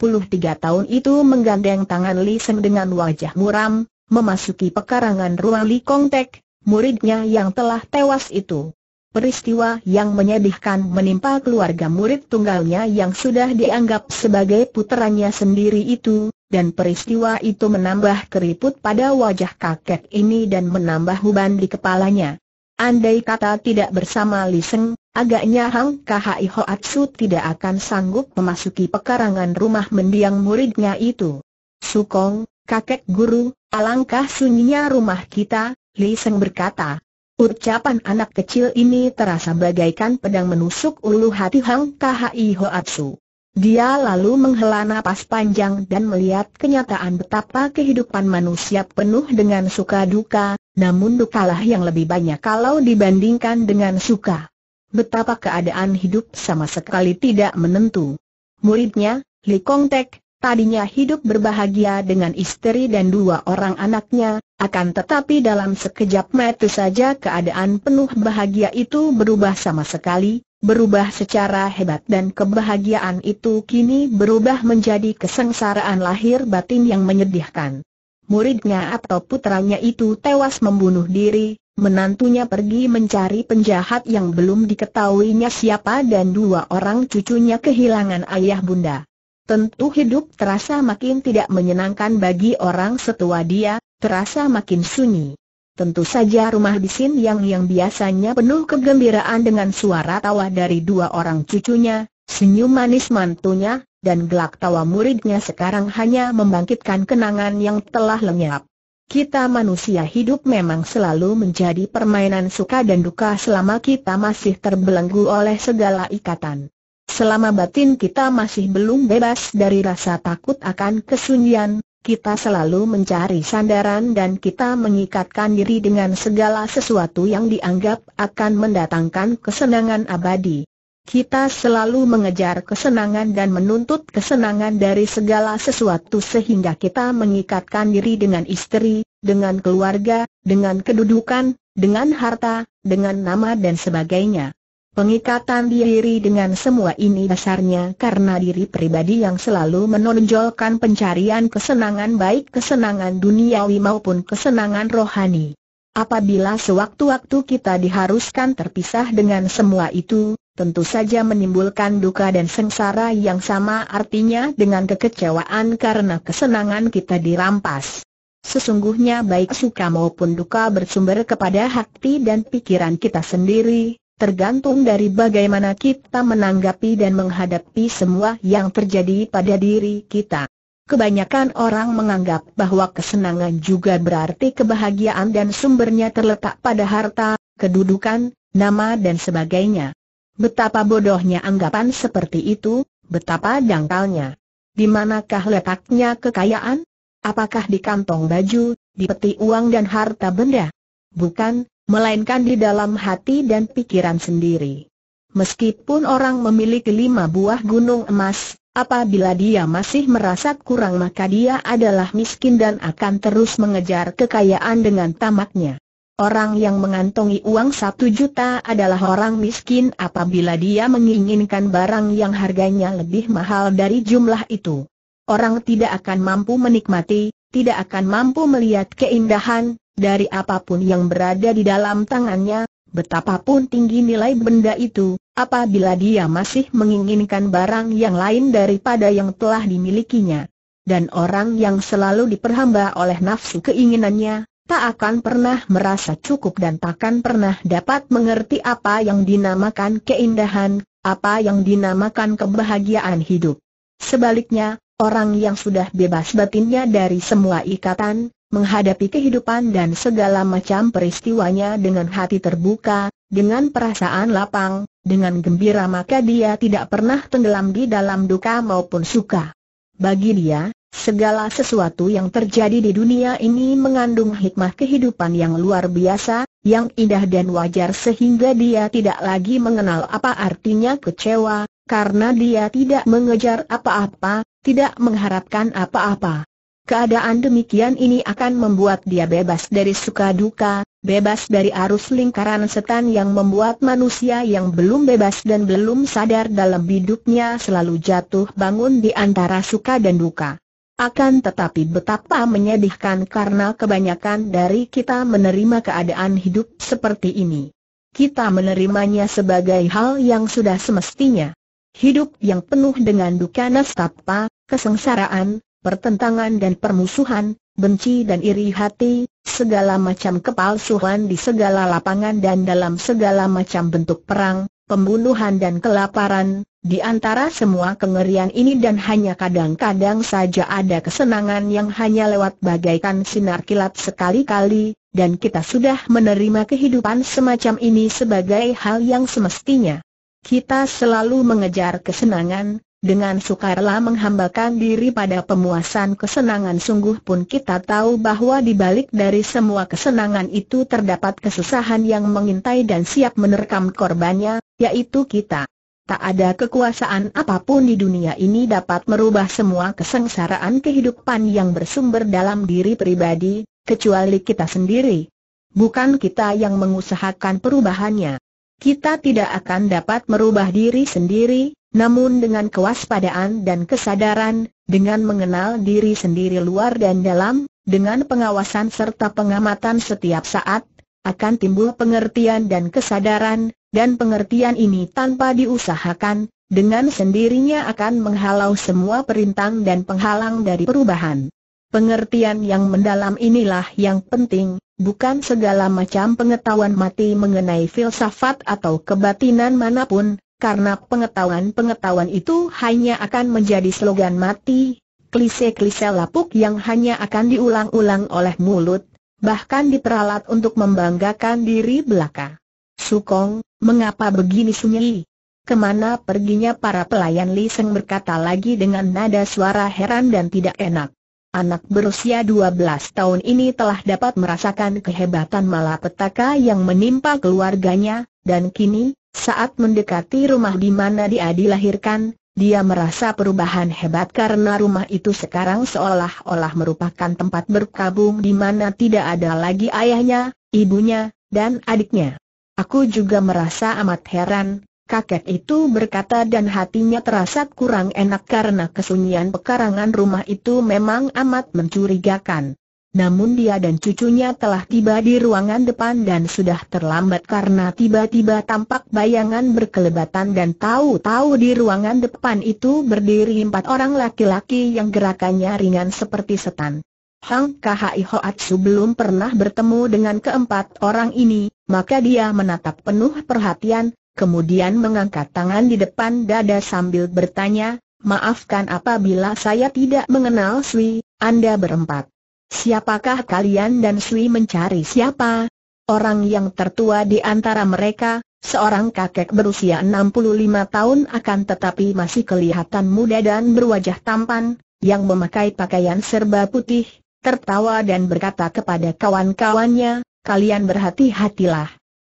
tahun itu menggandeng tangan Li Sen dengan wajah muram, memasuki pekarangan ruang Li Kong Tek, muridnya yang telah tewas itu. Peristiwa yang menyedihkan menimpa keluarga murid tunggalnya yang sudah dianggap sebagai puteranya sendiri itu, dan peristiwa itu menambah keriput pada wajah kakek ini dan menambah huban di kepalanya. Andai kata tidak bersama Liseng, agaknya Hang Kahai Hoatsu tidak akan sanggup memasuki pekarangan rumah mendiang muridnya itu. Sukong, kakek guru, alangkah sunyinya rumah kita, Liseng berkata. Ucapan anak kecil ini terasa bagaikan pedang menusuk ulu hati Hang Ho Hoatsu. Dia lalu menghela nafas panjang dan melihat kenyataan betapa kehidupan manusia penuh dengan suka duka, namun dukalah yang lebih banyak kalau dibandingkan dengan suka. Betapa keadaan hidup sama sekali tidak menentu. Muridnya, Li Kong Tek, tadinya hidup berbahagia dengan istri dan dua orang anaknya, akan tetapi dalam sekejap mata saja keadaan penuh bahagia itu berubah sama sekali, berubah secara hebat dan kebahagiaan itu kini berubah menjadi kesengsaraan lahir batin yang menyedihkan. Muridnya atau putranya itu tewas membunuh diri, menantunya pergi mencari penjahat yang belum diketahuinya siapa dan dua orang cucunya kehilangan ayah bunda. Tentu hidup terasa makin tidak menyenangkan bagi orang setua dia, terasa makin sunyi. Tentu saja rumah di Sin Yang yang biasanya penuh kegembiraan dengan suara tawa dari dua orang cucunya, senyum manis mantunya, dan gelak tawa muridnya sekarang hanya membangkitkan kenangan yang telah lenyap. Kita manusia hidup memang selalu menjadi permainan suka dan duka selama kita masih terbelenggu oleh segala ikatan. Selama batin kita masih belum bebas dari rasa takut akan kesunyian, kita selalu mencari sandaran dan kita mengikatkan diri dengan segala sesuatu yang dianggap akan mendatangkan kesenangan abadi. Kita selalu mengejar kesenangan dan menuntut kesenangan dari segala sesuatu sehingga kita mengikatkan diri dengan istri, dengan keluarga, dengan kedudukan, dengan harta, dengan nama dan sebagainya. Pengikatan diri dengan semua ini dasarnya karena diri pribadi yang selalu menonjolkan pencarian kesenangan baik kesenangan duniawi maupun kesenangan rohani. Apabila sewaktu-waktu kita diharuskan terpisah dengan semua itu, tentu saja menimbulkan duka dan sengsara yang sama artinya dengan kekecewaan karena kesenangan kita dirampas. Sesungguhnya baik suka maupun duka bersumber kepada hati dan pikiran kita sendiri, tergantung dari bagaimana kita menanggapi dan menghadapi semua yang terjadi pada diri kita. Kebanyakan orang menganggap bahwa kesenangan juga berarti kebahagiaan dan sumbernya terletak pada harta, kedudukan, nama dan sebagainya. Betapa bodohnya anggapan seperti itu, betapa dangkalnya. Di manakah letaknya kekayaan? Apakah di kantong baju, di peti uang dan harta benda? Bukan, melainkan di dalam hati dan pikiran sendiri. Meskipun orang memiliki lima buah gunung emas, apabila dia masih merasa kurang maka dia adalah miskin dan akan terus mengejar kekayaan dengan tamaknya. Orang yang mengantongi uang satu juta adalah orang miskin apabila dia menginginkan barang yang harganya lebih mahal dari jumlah itu. Orang tidak akan mampu menikmati, tidak akan mampu melihat keindahan, dari apapun yang berada di dalam tangannya, betapapun tinggi nilai benda itu, apabila dia masih menginginkan barang yang lain daripada yang telah dimilikinya. Dan orang yang selalu diperhamba oleh nafsu keinginannya, tak akan pernah merasa cukup dan takkan pernah dapat mengerti apa yang dinamakan keindahan, apa yang dinamakan kebahagiaan hidup. Sebaliknya, orang yang sudah bebas batinnya dari semua ikatan, menghadapi kehidupan dan segala macam peristiwanya dengan hati terbuka, dengan perasaan lapang, dengan gembira maka dia tidak pernah tenggelam di dalam duka maupun suka. Bagi dia, segala sesuatu yang terjadi di dunia ini mengandung hikmah kehidupan yang luar biasa, yang indah dan wajar sehingga dia tidak lagi mengenal apa artinya kecewa, karena dia tidak mengejar apa-apa, tidak mengharapkan apa-apa. Keadaan demikian ini akan membuat dia bebas dari suka duka, bebas dari arus lingkaran setan yang membuat manusia yang belum bebas dan belum sadar dalam hidupnya selalu jatuh bangun di antara suka dan duka. Akan tetapi betapa menyedihkan karena kebanyakan dari kita menerima keadaan hidup seperti ini. Kita menerimanya sebagai hal yang sudah semestinya. Hidup yang penuh dengan duka nastapa, kesengsaraan, pertentangan dan permusuhan, benci dan iri hati, segala macam kepalsuan di segala lapangan dan dalam segala macam bentuk perang, pembunuhan dan kelaparan, di antara semua kengerian ini dan hanya kadang-kadang saja ada kesenangan yang hanya lewat bagaikan sinar kilat sekali-kali, dan kita sudah menerima kehidupan semacam ini sebagai hal yang semestinya. Kita selalu mengejar kesenangan, dengan sukarela menghambakan diri pada pemuasan kesenangan sungguh pun kita tahu bahwa di balik dari semua kesenangan itu terdapat kesusahan yang mengintai dan siap menerkam korbannya, yaitu kita. Tak ada kekuasaan apapun di dunia ini dapat merubah semua kesengsaraan kehidupan yang bersumber dalam diri pribadi, kecuali kita sendiri. Bukan kita yang mengusahakan perubahannya. Kita tidak akan dapat merubah diri sendiri, namun dengan kewaspadaan dan kesadaran, dengan mengenal diri sendiri luar dan dalam, dengan pengawasan serta pengamatan setiap saat, akan timbul pengertian dan kesadaran, dan pengertian ini tanpa diusahakan, dengan sendirinya akan menghalau semua perintang dan penghalang dari perubahan. Pengertian yang mendalam inilah yang penting, bukan segala macam pengetahuan mati mengenai filsafat atau kebatinan manapun, karena pengetahuan-pengetahuan itu hanya akan menjadi slogan mati, klise-klise lapuk yang hanya akan diulang-ulang oleh mulut, bahkan diperalat untuk membanggakan diri belaka. Sukong, mengapa begini sunyi? Kemana perginya para pelayan Li Seng berkata lagi dengan nada suara heran dan tidak enak. Anak berusia 12 tahun ini telah dapat merasakan kehebatan malapetaka yang menimpa keluarganya, dan kini, saat mendekati rumah di mana dia dilahirkan, dia merasa perubahan hebat karena rumah itu sekarang seolah-olah merupakan tempat berkabung di mana tidak ada lagi ayahnya, ibunya, dan adiknya. Aku juga merasa amat heran, kakek itu berkata dan hatinya terasa kurang enak karena kesunyian pekarangan rumah itu memang amat mencurigakan. Namun dia dan cucunya telah tiba di ruangan depan dan sudah terlambat karena tiba-tiba tampak bayangan berkelebatan dan tahu-tahu di ruangan depan itu berdiri empat orang laki-laki yang gerakannya ringan seperti setan. Hang Kahai Hoatsu belum pernah bertemu dengan keempat orang ini, maka dia menatap penuh perhatian, kemudian mengangkat tangan di depan dada sambil bertanya, Maafkan apabila saya tidak mengenal Sui, Anda berempat. Siapakah kalian dan Sui mencari siapa? Orang yang tertua di antara mereka, seorang kakek berusia 65 tahun akan tetapi masih kelihatan muda dan berwajah tampan, yang memakai pakaian serba putih, tertawa dan berkata kepada kawan-kawannya, kalian berhati-hatilah.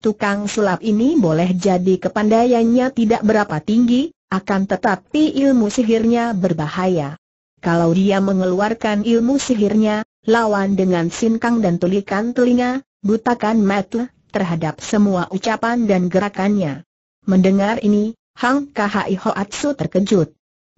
Tukang sulap ini boleh jadi kepandaiannya tidak berapa tinggi, akan tetapi ilmu sihirnya berbahaya. Kalau dia mengeluarkan ilmu sihirnya, lawan dengan sinkang dan tulikan telinga, butakan mata terhadap semua ucapan dan gerakannya. Mendengar ini, Hang Kahai Hoatsu terkejut.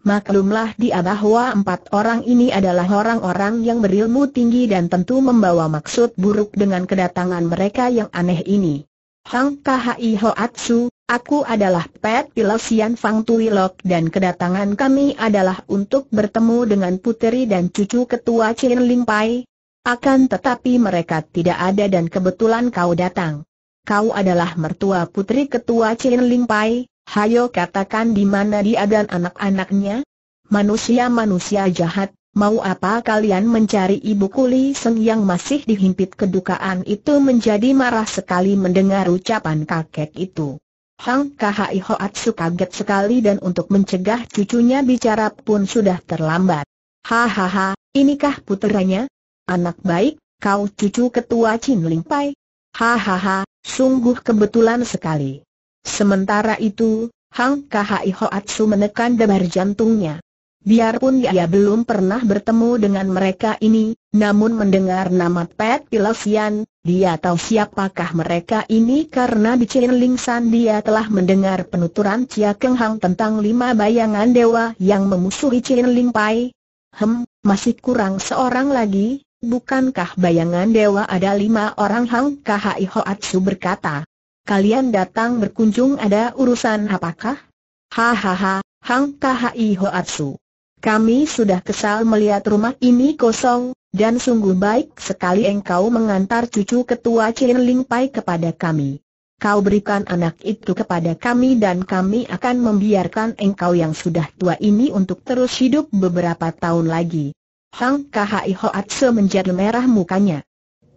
Maklumlah dia bahwa empat orang ini adalah orang-orang yang berilmu tinggi dan tentu membawa maksud buruk dengan kedatangan mereka yang aneh ini. Hang Kahai Hoatsu, aku adalah Pet Pilosian Fang Tuilok dan kedatangan kami adalah untuk bertemu dengan puteri dan cucu ketua Chin Ling Pai. Akan tetapi mereka tidak ada dan kebetulan kau datang. Kau adalah mertua putri ketua Chin Ling Pai, hayo katakan di mana dia dan anak-anaknya? Manusia-manusia jahat, Mau apa kalian mencari ibu kuli seng yang masih dihimpit kedukaan itu menjadi marah sekali mendengar ucapan kakek itu. Hang Kahai Hoatsu kaget sekali dan untuk mencegah cucunya bicara pun sudah terlambat. Hahaha, inikah puteranya? Anak baik, kau cucu ketua Chin Ling Pai. Hahaha, sungguh kebetulan sekali. Sementara itu, Hang Kahai Hoatsu menekan debar jantungnya. Biarpun dia belum pernah bertemu dengan mereka ini, namun mendengar nama Pat Pilosian, dia tahu siapakah mereka ini karena di Ling San dia telah mendengar penuturan Chia Keng Hang tentang lima bayangan dewa yang memusuhi Ling Pai. Hem, masih kurang seorang lagi, bukankah bayangan dewa ada lima orang Hang Ho Hoatsu berkata. Kalian datang berkunjung ada urusan apakah? Hahaha, Hang Ho Hoatsu. Kami sudah kesal melihat rumah ini kosong, dan sungguh baik sekali engkau mengantar cucu ketua Chin Ling Pai kepada kami. Kau berikan anak itu kepada kami dan kami akan membiarkan engkau yang sudah tua ini untuk terus hidup beberapa tahun lagi. Hang Kahai Hoatse menjadi merah mukanya.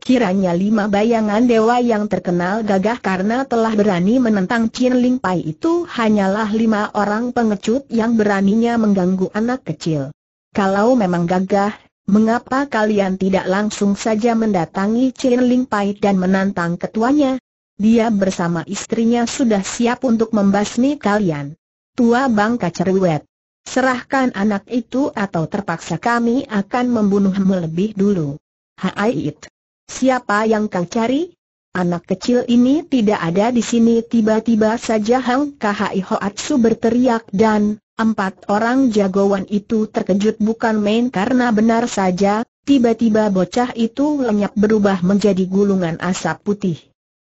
Kiranya lima bayangan dewa yang terkenal gagah karena telah berani menentang Chin Ling Pai itu hanyalah lima orang pengecut yang beraninya mengganggu anak kecil. Kalau memang gagah, mengapa kalian tidak langsung saja mendatangi Chin Ling Pai dan menantang ketuanya? Dia bersama istrinya sudah siap untuk membasmi kalian. Tua bangka cerewet. Serahkan anak itu atau terpaksa kami akan membunuhmu lebih dulu. Haiit. Siapa yang kau cari? Anak kecil ini tidak ada di sini tiba-tiba saja Hang Kahai Hoatsu berteriak dan empat orang jagoan itu terkejut bukan main karena benar saja, tiba-tiba bocah itu lenyap berubah menjadi gulungan asap putih.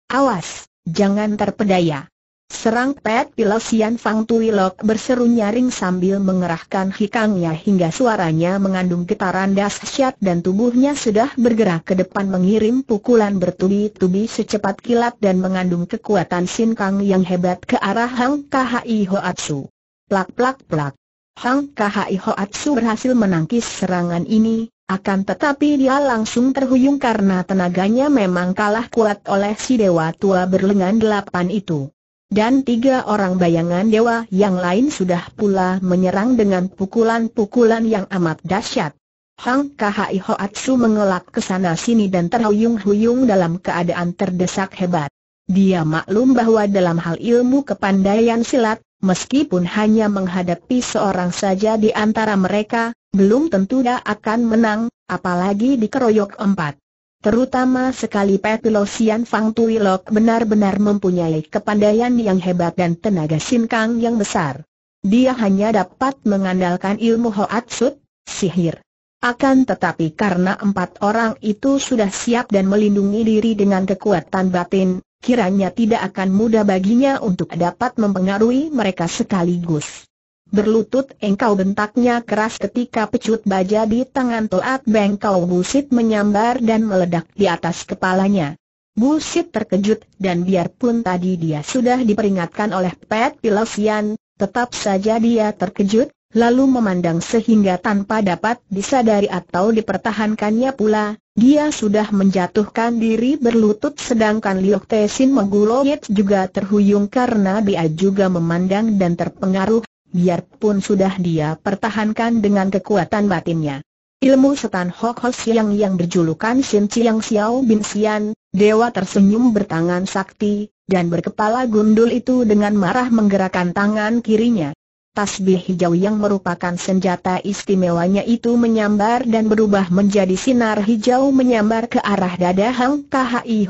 Awas, jangan terpedaya. Serang Pet Pilosian Fang Tuilok berseru nyaring sambil mengerahkan hikangnya hingga suaranya mengandung getaran dahsyat dan tubuhnya sudah bergerak ke depan mengirim pukulan bertubi-tubi secepat kilat dan mengandung kekuatan Kang yang hebat ke arah Hang Khai Hoatsu. Plak plak plak. Hang Khai Hoatsu berhasil menangkis serangan ini, akan tetapi dia langsung terhuyung karena tenaganya memang kalah kuat oleh si dewa tua berlengan delapan itu dan tiga orang bayangan dewa yang lain sudah pula menyerang dengan pukulan-pukulan yang amat dahsyat. Hang Kahai Hoatsu mengelak ke sana sini dan terhuyung-huyung dalam keadaan terdesak hebat. Dia maklum bahwa dalam hal ilmu kepandaian silat, meskipun hanya menghadapi seorang saja di antara mereka, belum tentu dia akan menang, apalagi dikeroyok empat. Terutama sekali Sian Fang Tuilok benar-benar mempunyai kepandaian yang hebat dan tenaga sinkang yang besar. Dia hanya dapat mengandalkan ilmu Hoatsut, sihir. Akan tetapi karena empat orang itu sudah siap dan melindungi diri dengan kekuatan batin, kiranya tidak akan mudah baginya untuk dapat mempengaruhi mereka sekaligus. Berlutut engkau bentaknya keras ketika pecut baja di tangan Toat Beng kau busit menyambar dan meledak di atas kepalanya. Busit terkejut dan biarpun tadi dia sudah diperingatkan oleh Pet Pilosian, tetap saja dia terkejut, lalu memandang sehingga tanpa dapat disadari atau dipertahankannya pula, dia sudah menjatuhkan diri berlutut sedangkan Liok Tesin Mengguloyet juga terhuyung karena dia juga memandang dan terpengaruh biarpun sudah dia pertahankan dengan kekuatan batinnya. Ilmu setan Hok Ho Siang yang berjulukan Sin Chiang Xiao Bin Xian, dewa tersenyum bertangan sakti, dan berkepala gundul itu dengan marah menggerakkan tangan kirinya. Tasbih hijau yang merupakan senjata istimewanya itu menyambar dan berubah menjadi sinar hijau menyambar ke arah dada Hang Khai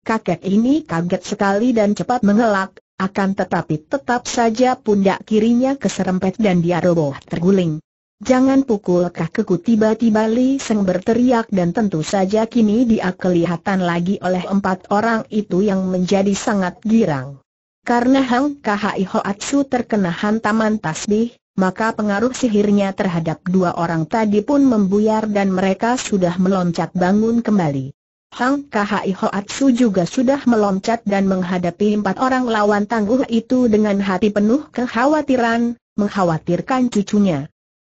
Kakek ini kaget sekali dan cepat mengelak, akan tetapi tetap saja pundak kirinya keserempet dan dia roboh terguling. Jangan pukul kakiku tiba-tiba Li Seng berteriak dan tentu saja kini dia kelihatan lagi oleh empat orang itu yang menjadi sangat girang. Karena Hang Kahai Hoatsu terkena hantaman tasbih, maka pengaruh sihirnya terhadap dua orang tadi pun membuyar dan mereka sudah meloncat bangun kembali. Hang Kahai Hoatsu juga sudah meloncat dan menghadapi empat orang lawan tangguh itu dengan hati penuh kekhawatiran, mengkhawatirkan cucunya.